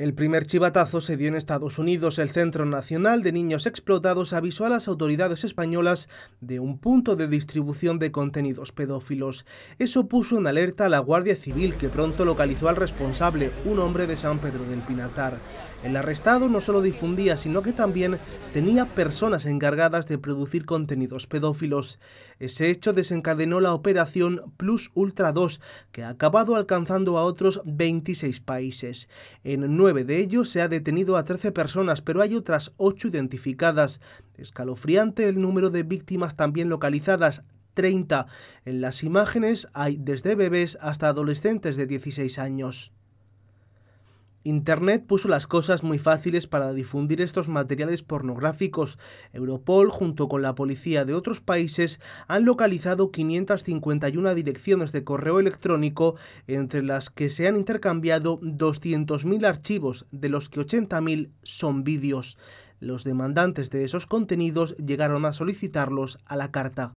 El primer chivatazo se dio en Estados Unidos. El Centro Nacional de Niños Explotados avisó a las autoridades españolas de un punto de distribución de contenidos pedófilos. Eso puso en alerta a la Guardia Civil, que pronto localizó al responsable, un hombre de San Pedro del Pinatar. El arrestado no solo difundía, sino que también tenía personas encargadas de producir contenidos pedófilos. Ese hecho desencadenó la operación Plus Ultra 2, que ha acabado alcanzando a otros 26 países. En de ellos se ha detenido a 13 personas, pero hay otras ocho identificadas. Escalofriante el número de víctimas también localizadas, 30. En las imágenes hay desde bebés hasta adolescentes de 16 años. Internet puso las cosas muy fáciles para difundir estos materiales pornográficos. Europol, junto con la policía de otros países, han localizado 551 direcciones de correo electrónico, entre las que se han intercambiado 200.000 archivos, de los que 80.000 son vídeos. Los demandantes de esos contenidos llegaron a solicitarlos a la carta.